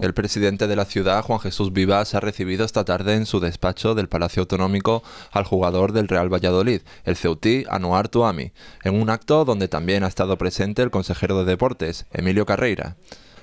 El presidente de la ciudad, Juan Jesús Vivas, ha recibido esta tarde en su despacho del Palacio Autonómico al jugador del Real Valladolid, el Ceutí Anuar Tuami, en un acto donde también ha estado presente el consejero de Deportes, Emilio Carreira.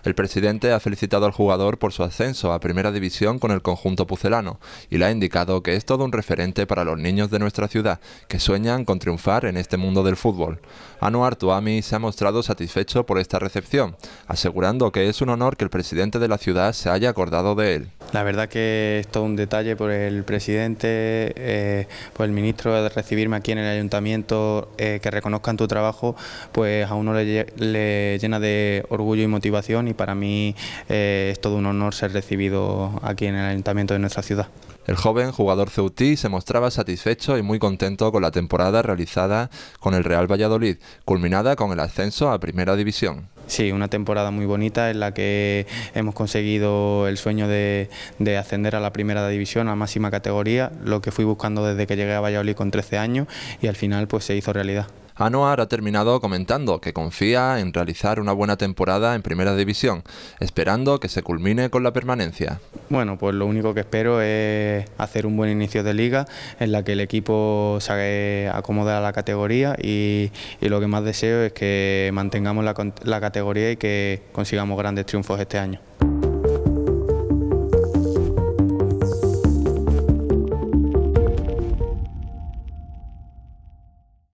El presidente ha felicitado al jugador por su ascenso a Primera División con el conjunto pucelano y le ha indicado que es todo un referente para los niños de nuestra ciudad que sueñan con triunfar en este mundo del fútbol. Anuar Tuami se ha mostrado satisfecho por esta recepción, asegurando que es un honor que el presidente de la ciudad se haya acordado de él. La verdad que es todo un detalle por el presidente, eh, por el ministro de recibirme aquí en el ayuntamiento, eh, que reconozcan tu trabajo, pues a uno le, llena de orgullo y motivación y para mí eh, es todo un honor ser recibido aquí en el ayuntamiento de nuestra ciudad. El joven jugador ceutí se mostraba satisfecho y muy contento con la temporada realizada con el Real Valladolid, culminada con el ascenso a Primera División. Sí, una temporada muy bonita en la que hemos conseguido el sueño de, ascender a la primera división, a máxima categoría, lo que fui buscando desde que llegué a Valladolid con 13 años y al final pues se hizo realidad. Anuar ha terminado comentando que confía en realizar una buena temporada en Primera División, esperando que se culmine con la permanencia. Bueno, pues lo único que espero es hacer un buen inicio de liga en la que el equipo se acomode a la categoría y, lo que más deseo es que mantengamos la categoría y que consigamos grandes triunfos este año.